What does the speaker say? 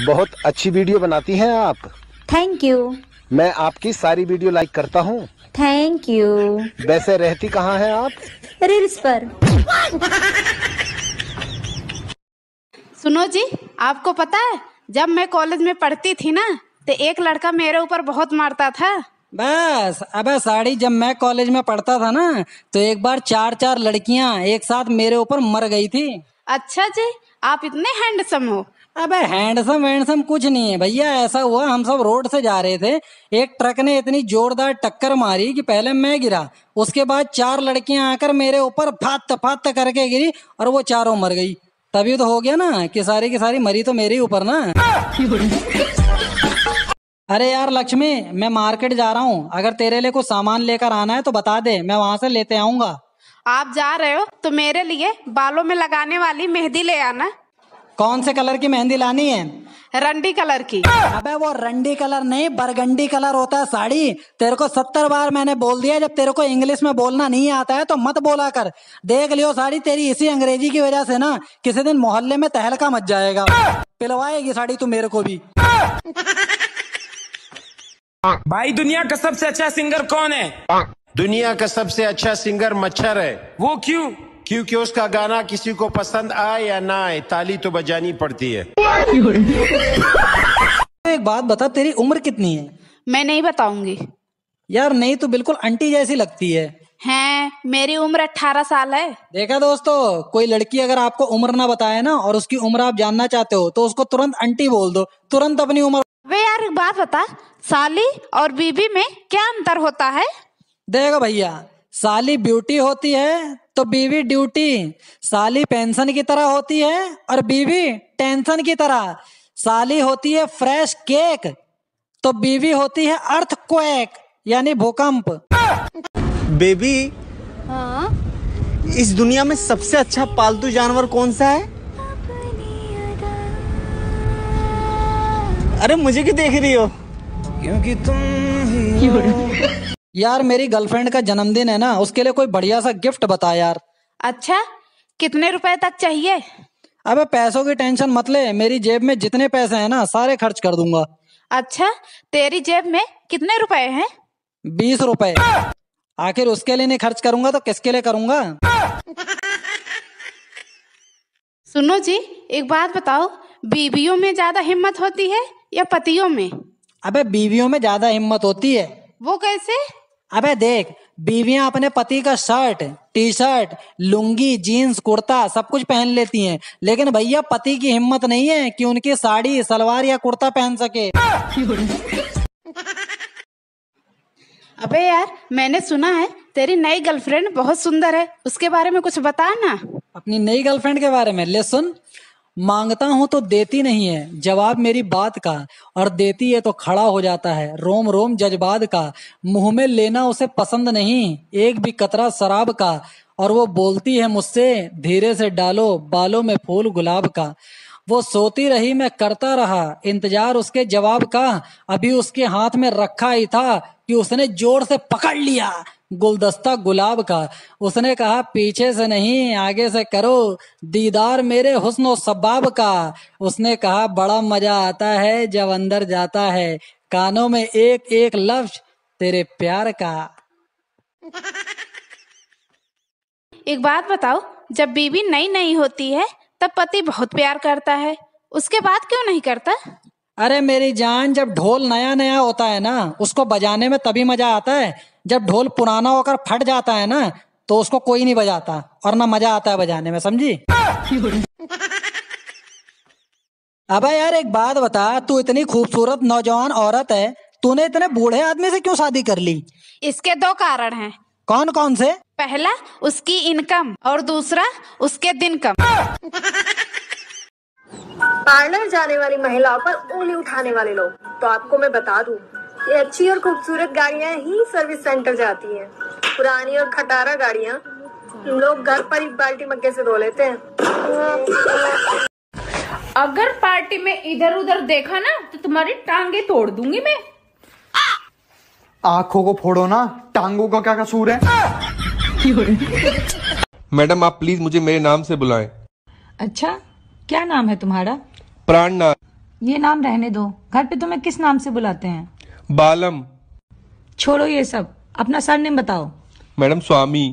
बहुत अच्छी वीडियो बनाती हैं आप थैंक यू मैं आपकी सारी वीडियो लाइक करता हूँ थैंक यू वैसे रहती कहाँ हैं आप रील्स पर सुनो जी आपको पता है जब मैं कॉलेज में पढ़ती थी ना तो एक लड़का मेरे ऊपर बहुत मारता था बस अबे साड़ी जब मैं कॉलेज में पढ़ता था ना तो एक बार चार चार लड़कियां एक साथ मेरे ऊपर मर गई थी अच्छा जी आप इतने हैंडसम हो अबे हैंडसम वैंडसम कुछ नहीं है भैया ऐसा हुआ हम सब रोड से जा रहे थे एक ट्रक ने इतनी जोरदार टक्कर मारी कि पहले मैं गिरा उसके बाद चार लड़कियां आकर मेरे ऊपर फात फात करके गिरी और वो चारों मर गई तभी तो हो गया ना कि सारी की सारी मरी तो मेरे ऊपर ना अरे यार लक्ष्मी मैं मार्केट जा रहा हूँ अगर तेरे लिए कुछ सामान लेकर आना है तो बता दे मैं वहां से लेते आऊंगा आप जा रहे हो तो मेरे लिए बालों में लगाने वाली मेहंदी ले आना कौन से कलर की मेहंदी लानी है रंडी कलर की अबे वो रंडी कलर नहीं बरगंडी कलर होता है साड़ी तेरे को सत्तर बार मैंने बोल दिया जब तेरे को इंग्लिश में बोलना नहीं आता है तो मत बोला कर देख लियो साड़ी तेरी इसी अंग्रेजी की वजह से ना किसी दिन मोहल्ले में तहलका मच जाएगा पिलवाएगी साड़ी तू मेरे को भी भाई दुनिया का सबसे अच्छा सिंगर कौन है दुनिया का सबसे अच्छा सिंगर मच्छर है वो क्यों क्योंकि उसका गाना किसी को पसंद आए या ना आए ताली तो बजानी पड़ती है एक बात बता तेरी उम्र कितनी है मैं नहीं बताऊंगी यार नहीं तो बिल्कुल आंटी जैसी लगती है हैं मेरी उम्र अठारह साल है देखा दोस्तों कोई लड़की अगर आपको उम्र ना बताए ना और उसकी उम्र आप जानना चाहते हो तो उसको तुरंत आंटी बोल दो तुरंत अपनी उम्र वे यार एक बात बता साली और बीबी में क्या अंतर होता है देखो भैया साली ब्यूटी होती है तो बीवी ड्यूटी साली पेंशन की तरह होती है और बीवी टेंशन की तरह साली होती है फ्रेश केक तो बीवी होती है अर्थ क्वेक यानी भूकंप बेबी हाँ? इस दुनिया में सबसे अच्छा पालतू जानवर कौन सा है अरे मुझे क्यों देख रही हो क्योंकि तुम ही यार मेरी गर्लफ्रेंड का जन्मदिन है ना उसके लिए कोई बढ़िया सा गिफ्ट बता यार अच्छा कितने रुपए तक चाहिए अबे पैसों की टेंशन मत ले मेरी जेब में जितने पैसे हैं ना सारे खर्च कर दूंगा अच्छा तेरी जेब में कितने रुपए हैं बीस रुपए आखिर उसके लिए नहीं खर्च करूंगा तो किसके लिए करूंगा सुनो जी एक बात बताओ बीवियों में ज्यादा हिम्मत होती है या पतियों में अबे बीवियों में ज्यादा हिम्मत होती है वो कैसे अबे देख बीवियां अपने पति का shirt T shirt lungi jeans kurta सब कुछ पहन लेती हैं लेकिन भैया पति की हिम्मत नहीं है कि उनकी साड़ी सलवार या कुर्ता पहन सके अबे यार मैंने सुना है तेरी नई गर्लफ्रेंड बहुत सुंदर है उसके बारे में कुछ बता ना अपनी नई गर्लफ्रेंड के बारे में ले सुन मांगता हूं तो देती नहीं है जवाब मेरी बात का और देती है तो खड़ा हो जाता है रोम रोम जज्बात का मुंह में लेना उसे पसंद नहीं एक भी कतरा शराब का और वो बोलती है मुझसे धीरे से डालो बालों में फूल गुलाब का वो सोती रही मैं करता रहा इंतजार उसके जवाब का अभी उसके हाथ में रखा ही था कि उसने जोर से पकड़ लिया गुलदस्ता गुलाब का उसने कहा पीछे से नहीं आगे से करो दीदार मेरे हुस्न सबाब का उसने कहा बड़ा मजा आता है जब अंदर जाता है कानों में एक एक लफ्ज तेरे प्यार का एक बात बताओ जब बीबी नई नई होती है तब पति बहुत प्यार करता है उसके बाद क्यों नहीं करता अरे मेरी जान जब ढोल नया नया होता है ना उसको बजाने में तभी मजा आता है जब ढोल पुराना होकर फट जाता है ना तो उसको कोई नहीं बजाता और ना मजा आता है बजाने में समझी अबे यार एक बात बता तू इतनी खूबसूरत नौजवान औरत है तूने इतने बूढ़े आदमी से क्यों शादी कर ली इसके दो कारण हैं कौन कौन से पहला उसकी इनकम और दूसरा उसके दिन कम पार्लर जाने वाली महिलाओं पर उंगली उठाने वाले लोग तो आपको मैं बता दूं ये अच्छी और खूबसूरत गाड़ियां ही सर्विस सेंटर जाती हैं पुरानी और खटारा गाड़ियां लोग घर पर ही बाल्टी मक्के से धो लेते हैं अगर पार्टी में इधर उधर देखा ना तो तुम्हारी टांगे तोड़ दूंगी मैं आंखों को फोड़ो ना टांगों का क्या कसूर है मैडम आप प्लीज मुझे मेरे नाम से बुलाएं अच्छा क्या नाम है तुम्हारा प्राण नाम ये नाम रहने दो घर पे तुम्हें किस नाम से बुलाते हैं बालम छोड़ो ये सब अपना नेम बताओ मैडम स्वामी